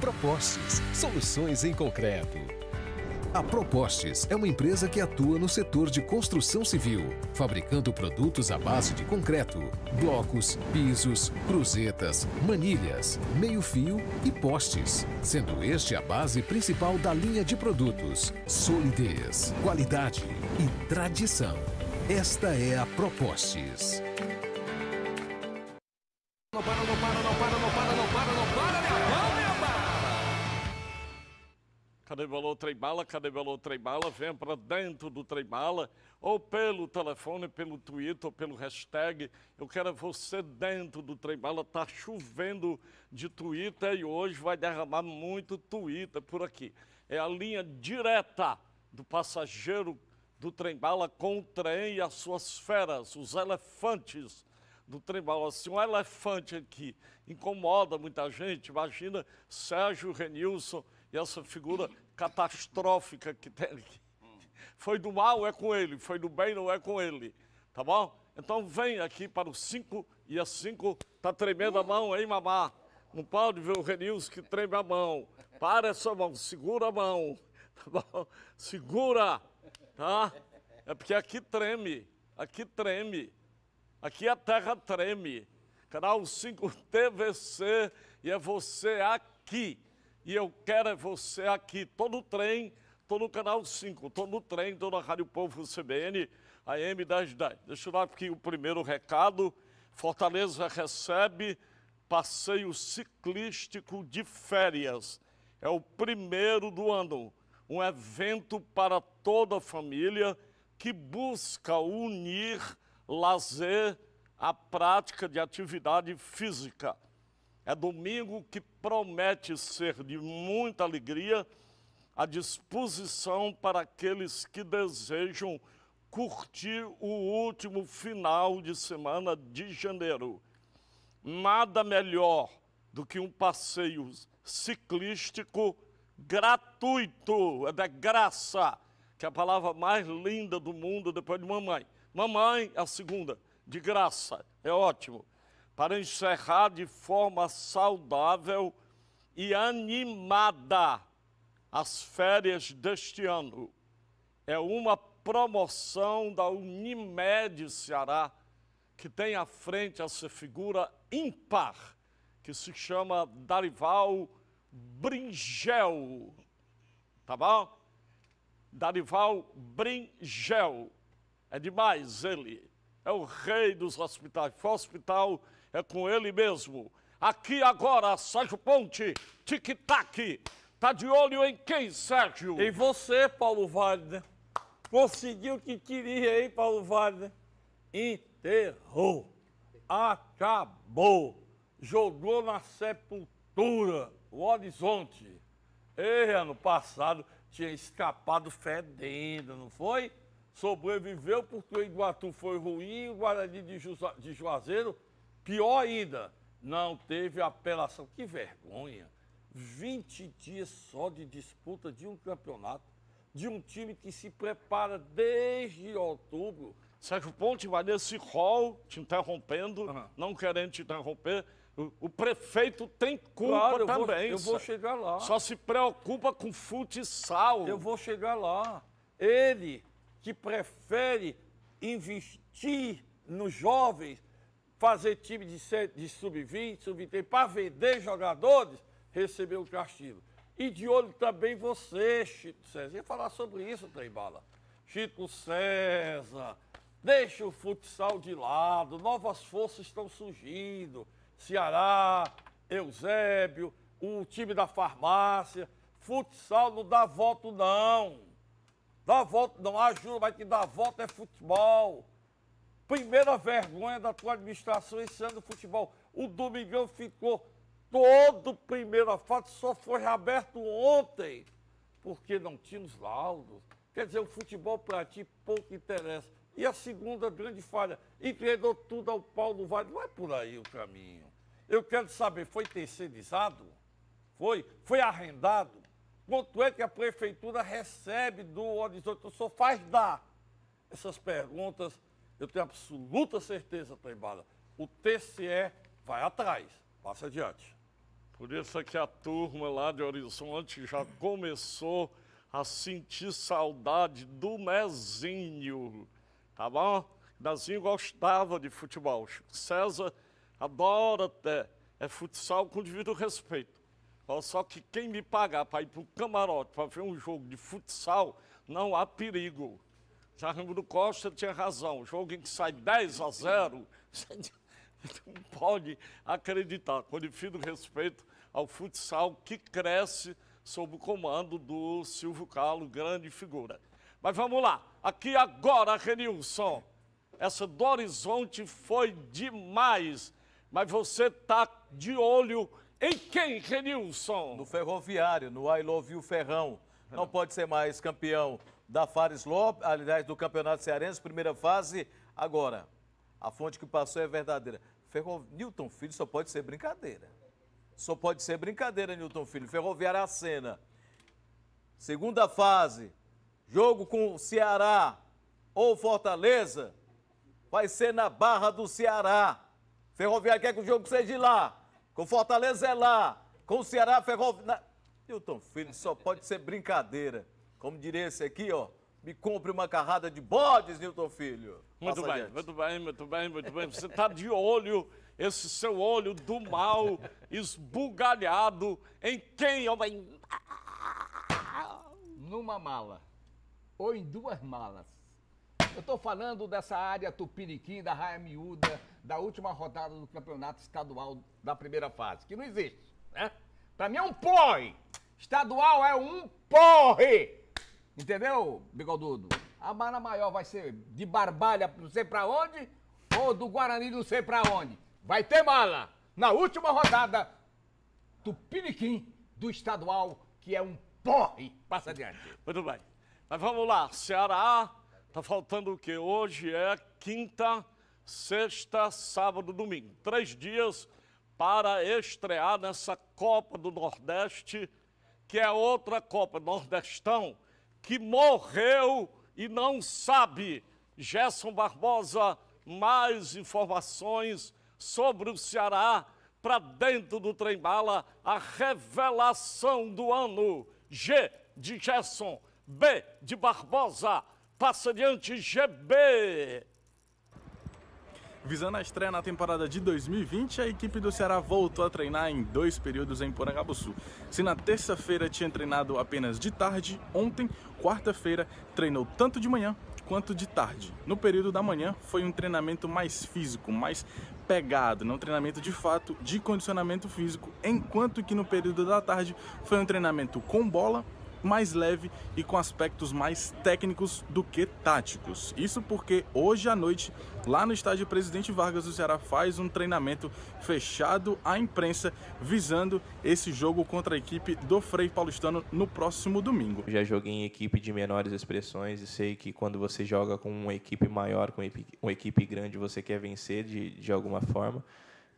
Propostes, soluções em concreto. A Propostes é uma empresa que atua no setor de construção civil, fabricando produtos à base de concreto, blocos, pisos, cruzetas, manilhas, meio-fio e postes, sendo este a base principal da linha de produtos, solidez, qualidade e tradição. Esta é a Propostes. Não para, não para. Canebalô Trembala, trem bala, venha para dentro do bala, ou pelo telefone, pelo Twitter, ou pelo hashtag. Eu quero é você dentro do bala, Está chovendo de Twitter e hoje vai derramar muito Twitter por aqui. É a linha direta do passageiro do bala com o trem e as suas feras, os elefantes do bala. Se um elefante aqui incomoda muita gente, imagina Sérgio Renilson e essa figura catastrófica que tem. Foi do mal, é com ele. Foi do bem, não é com ele. Tá bom? Então vem aqui para o 5 e a 5 tá tremendo a mão, hein, mamá? Não pode ver o Renils que treme a mão. Para essa mão, segura a mão. Tá bom? Segura, tá? É porque aqui treme, aqui treme. Aqui a terra treme. Canal 5 TVC e é você aqui. E eu quero é você aqui, todo o trem, estou no canal 5, estou no trem, estou na Rádio Povo CBN, AM 1010. Deixa eu dar aqui o primeiro recado. Fortaleza recebe passeio ciclístico de férias. É o primeiro do ano. Um evento para toda a família que busca unir lazer à prática de atividade física. É domingo que promete ser de muita alegria, à disposição para aqueles que desejam curtir o último final de semana de janeiro. Nada melhor do que um passeio ciclístico gratuito. É da graça, que é a palavra mais linda do mundo depois de mamãe. Mamãe é a segunda, de graça, é ótimo para encerrar de forma saudável e animada as férias deste ano. É uma promoção da Unimed Ceará, que tem à frente essa figura ímpar, que se chama Darival Bringel. Tá bom? Darival Bringel. É demais ele. É o rei dos hospitais. Foi hospital é com ele mesmo. Aqui agora, Sérgio Ponte, tic-tac. Tá de olho em quem, Sérgio? Em você, Paulo Wagner. Conseguiu o que queria, hein, Paulo Wagner? Enterrou. Acabou. Jogou na sepultura o horizonte. Ei, ano passado tinha escapado fedendo, não foi? Sobreviveu porque o Iguatu foi ruim, o Guarani de, de Juazeiro Pior ainda, não teve apelação. Que vergonha! 20 dias só de disputa de um campeonato, de um time que se prepara desde outubro. Sérgio Ponte vai nesse rol, te interrompendo, uhum. não querendo te interromper. O, o prefeito tem culpa claro, eu também. Vou, eu vou chegar lá. Só se preocupa com futsal. Eu vou chegar lá. Ele que prefere investir nos jovens fazer time de, de sub-20, sub-30, para vender jogadores, recebeu o castigo. E de olho também você, Chico César. Ia falar sobre isso, Trembala. Chico César, deixa o futsal de lado, novas forças estão surgindo. Ceará, Eusébio, o time da farmácia. Futsal não dá voto, não. Dá voto, não. Ajuda, mas que dá voto é futebol primeira vergonha da tua administração esse ano do futebol. O Domingão ficou todo primeiro fato só foi aberto ontem, porque não tinha os laudos. Quer dizer, o futebol para ti pouco interessa. E a segunda grande falha, entregou tudo ao Paulo Vale. Não é por aí o caminho. Eu quero saber, foi terceirizado? Foi? Foi arrendado? Quanto é que a prefeitura recebe do Horizonte? Eu só faz dar essas perguntas eu tenho absoluta certeza, Toibada, o TCE vai atrás. Passa adiante. Por isso é que a turma lá de Horizonte já começou a sentir saudade do Mezinho, tá bom? Mezinho gostava de futebol. César adora até. É futsal com devido respeito. Só que quem me pagar para ir para o camarote para ver um jogo de futsal, não há perigo. Jarrando Costa tinha razão. O jogo em que sai 10 a 0, você não pode acreditar. Com devido respeito ao futsal que cresce sob o comando do Silvio Carlos, grande figura. Mas vamos lá. Aqui agora, Renilson. Essa do Horizonte foi demais. Mas você tá de olho em quem, Renilson? No Ferroviário, no I Love You Ferrão. Não pode ser mais campeão da Fares Lopes, aliás, do Campeonato Cearense, primeira fase. Agora, a fonte que passou é verdadeira. Ferro... Newton Filho só pode ser brincadeira. Só pode ser brincadeira, Newton Filho. Ferroviária cena. Segunda fase, jogo com o Ceará ou Fortaleza, vai ser na Barra do Ceará. Ferroviária quer que o jogo seja lá. Com Fortaleza é lá. Com o Ceará, Ferroviária... Newton Filho só pode ser brincadeira. Como diria esse aqui, ó, me compre uma carrada de bodes, Newton Filho. Muito Passa bem, adiante. muito bem, muito bem, muito bem. Você está de olho, esse seu olho do mal, esbugalhado, em quem, homem? Numa mala, ou em duas malas. Eu estou falando dessa área Tupiniquim, da Raia Miúda, da última rodada do campeonato estadual da primeira fase, que não existe, né? Para mim é um porre! Estadual é um porre! Entendeu, bigodudo? A Mara Maior vai ser de Barbalha, não sei pra onde, ou do Guarani, não sei pra onde. Vai ter mala na última rodada do Piniquim do estadual, que é um porre. Passa adiante. Muito bem. Mas vamos lá, Ceará, tá faltando o quê? Hoje é quinta, sexta, sábado, domingo. Três dias para estrear nessa Copa do Nordeste, que é outra Copa Nordestão que morreu e não sabe. Gerson Barbosa, mais informações sobre o Ceará para dentro do trem-bala, a revelação do ano. G de Gerson, B de Barbosa, passa diante GB. Visando a estreia na temporada de 2020, a equipe do Ceará voltou a treinar em dois períodos em Porangabuçu. Se na terça-feira tinha treinado apenas de tarde, ontem, quarta-feira, treinou tanto de manhã quanto de tarde. No período da manhã foi um treinamento mais físico, mais pegado, não né? um treinamento de fato de condicionamento físico, enquanto que no período da tarde foi um treinamento com bola mais leve e com aspectos mais técnicos do que táticos. Isso porque hoje à noite, lá no estádio Presidente Vargas, o Ceará faz um treinamento fechado à imprensa visando esse jogo contra a equipe do Frei Paulistano no próximo domingo. já joguei em equipe de menores expressões e sei que quando você joga com uma equipe maior, com uma equipe grande, você quer vencer de, de alguma forma.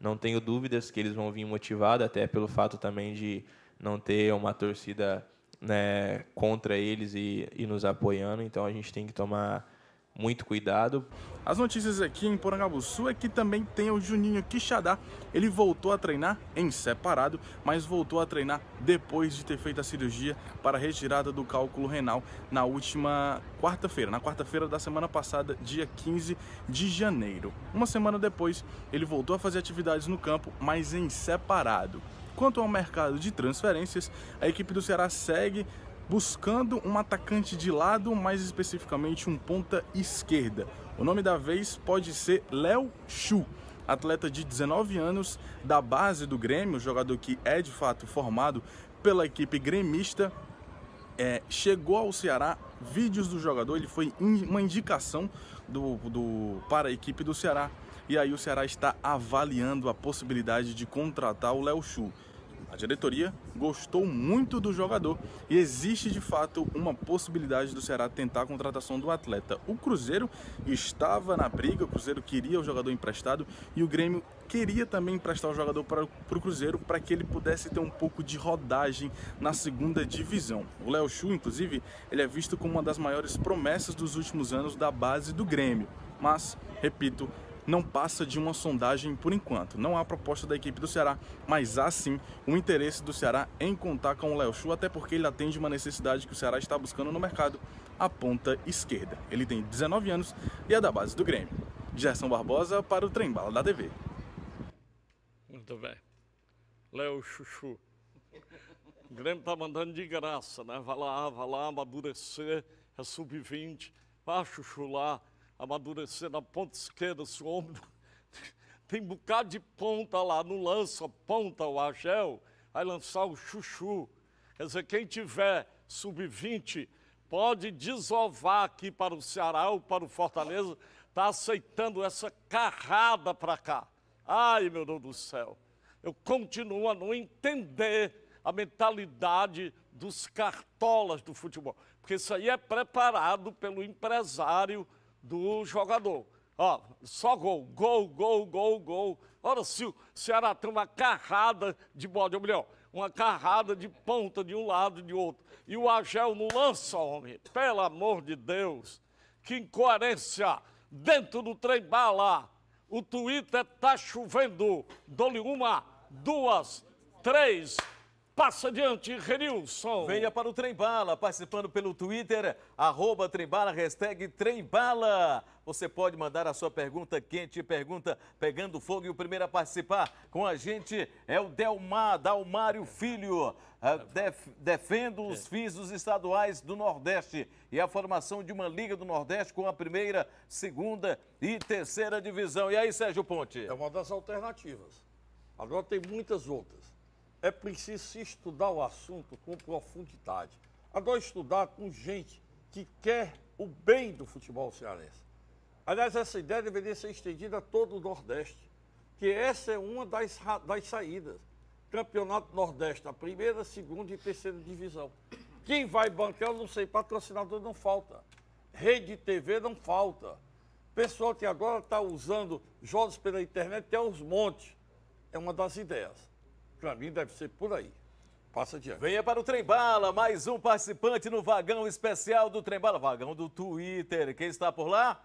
Não tenho dúvidas que eles vão vir motivados, até pelo fato também de não ter uma torcida né, contra eles e, e nos apoiando, então a gente tem que tomar muito cuidado. As notícias aqui em Porangabuçu é que também tem o Juninho Quixadá. Ele voltou a treinar em separado, mas voltou a treinar depois de ter feito a cirurgia para a retirada do cálculo renal na última quarta-feira, na quarta-feira da semana passada, dia 15 de janeiro. Uma semana depois, ele voltou a fazer atividades no campo, mas em separado. Quanto ao mercado de transferências, a equipe do Ceará segue buscando um atacante de lado, mais especificamente um ponta esquerda. O nome da vez pode ser Léo Chu atleta de 19 anos da base do Grêmio, jogador que é de fato formado pela equipe gremista, é, chegou ao Ceará. Vídeos do jogador, ele foi in, uma indicação do, do, para a equipe do Ceará. E aí o Ceará está avaliando a possibilidade de contratar o Léo Xu. A diretoria gostou muito do jogador e existe de fato uma possibilidade do Ceará tentar a contratação do atleta. O Cruzeiro estava na briga, o Cruzeiro queria o jogador emprestado e o Grêmio queria também emprestar o jogador para, para o Cruzeiro para que ele pudesse ter um pouco de rodagem na segunda divisão. O Léo Xu, inclusive, ele é visto como uma das maiores promessas dos últimos anos da base do Grêmio. Mas, repito, não passa de uma sondagem por enquanto. Não há proposta da equipe do Ceará, mas há sim o interesse do Ceará em contar com o Léo Chu, até porque ele atende uma necessidade que o Ceará está buscando no mercado, a ponta esquerda. Ele tem 19 anos e é da base do Grêmio. Gerson Barbosa para o Trembala da TV. Muito bem. Léo Chuchu. O Grêmio tá mandando de graça, né? Vai lá, vai lá, amadurecer, é sub-20. Vá, Chuchu, lá amadurecer na ponta esquerda, se o homem tem um bocado de ponta lá, não lança ponta o agel, vai lançar o chuchu. Quer dizer, quem tiver sub-20 pode desovar aqui para o Ceará ou para o Fortaleza, está aceitando essa carrada para cá. Ai, meu Deus do céu, eu continuo a não entender a mentalidade dos cartolas do futebol, porque isso aí é preparado pelo empresário do jogador. Ó, só gol, gol, gol, gol, gol. Olha se o Ceará tem uma carrada de bola, ou melhor, uma carrada de ponta de um lado e de outro. E o Agel não lança, homem. Pelo amor de Deus. Que incoerência. Dentro do trem bala. O Twitter tá chovendo. Dou-lhe uma, duas, três, Passa adiante, Renilson. Venha para o Trembala, participando pelo Twitter, arroba Trembala, hashtag Trembala. Você pode mandar a sua pergunta quente, pergunta pegando fogo. E o primeiro a participar com a gente é o Delmar, Dalmário Filho. Ah, def, defendo os é. FISOS estaduais do Nordeste e a formação de uma Liga do Nordeste com a primeira, segunda e terceira divisão. E aí, Sérgio Ponte? É uma das alternativas. Agora tem muitas outras é preciso se estudar o assunto com profundidade. Agora, estudar com gente que quer o bem do futebol cearense. Aliás, essa ideia deveria ser estendida a todo o Nordeste, que essa é uma das, das saídas. Campeonato Nordeste, a primeira, segunda e terceira divisão. Quem vai bancar, eu não sei, patrocinador não falta. Rede TV não falta. Pessoal que agora está usando jogos pela internet até os montes. É uma das ideias. Para mim deve ser por aí. Passa adiante. Venha para o Trembala, mais um participante no vagão especial do Trembala, vagão do Twitter. Quem está por lá?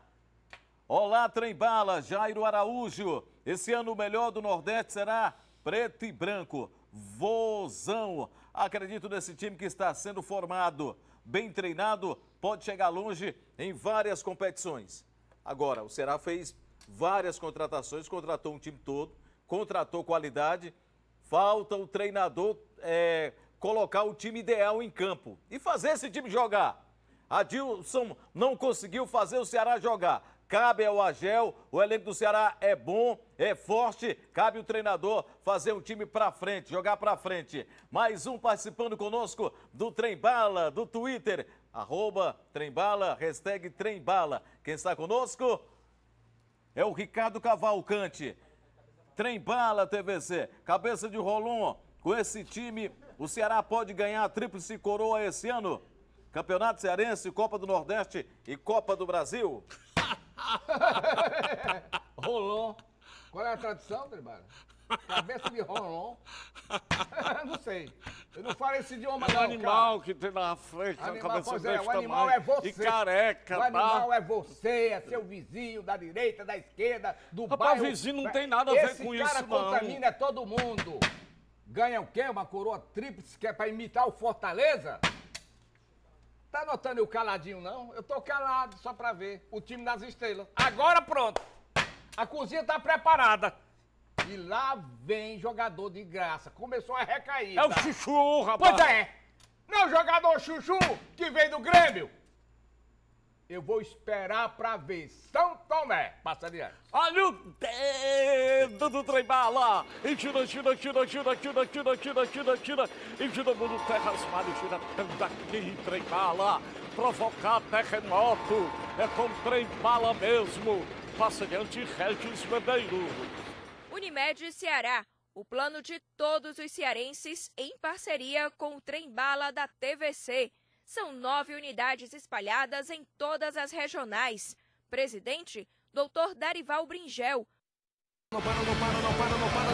Olá, Trembala, Jairo Araújo. Esse ano o melhor do Nordeste será preto e branco. Vozão. Acredito nesse time que está sendo formado. Bem treinado, pode chegar longe em várias competições. Agora, o Ceará fez várias contratações, contratou um time todo, contratou qualidade Falta o treinador é, colocar o time ideal em campo e fazer esse time jogar. Adilson não conseguiu fazer o Ceará jogar. Cabe ao Agel, o elenco do Ceará é bom, é forte, cabe o treinador fazer um time para frente, jogar para frente. Mais um participando conosco do Trembala, do Twitter, arroba Trembala, hashtag Trembala. Quem está conosco é o Ricardo Cavalcante. Trembala TVC, cabeça de Rolon. Com esse time, o Ceará pode ganhar a tríplice coroa esse ano. Campeonato Cearense, Copa do Nordeste e Copa do Brasil. Rolon. Qual é a tradição, Trembala? Cabeça de Rolon. não sei. Eu não falo esse idioma, é não. O animal cara. que tem na frente, animal, a cabeça pois é, o animal é você. E careca, O animal tá? é você, é seu vizinho da direita, da esquerda, do Rapaz, bairro. Rapaz, vizinho não tem nada a ver com isso, não. Esse cara contamina todo mundo. Ganha o quê? Uma coroa tríplice que é pra imitar o Fortaleza? Tá notando eu caladinho, não? Eu tô calado, só pra ver. O time das estrelas. Agora pronto. A cozinha tá preparada. E lá vem jogador de graça. Começou a recair. É o tá? Chuchu, rapaz. Pois é. Não, jogador Chuchu, que veio do Grêmio. Eu vou esperar pra ver. São Tomé. Passa adiante. Olha o dedo do trembala. E tira, tira, tira, tira, tira, tira, tira, tira, tira. E tira mundo terra raspado. E tira daqui, trembala. Provocar terremoto. É, é com trembala mesmo. Passa adiante, Regis Verdeiro. Unimed Ceará, o plano de todos os cearenses em parceria com o trem-bala da TVC. São nove unidades espalhadas em todas as regionais. Presidente, Dr. Darival Bringel. Não para, não para, não para, não para.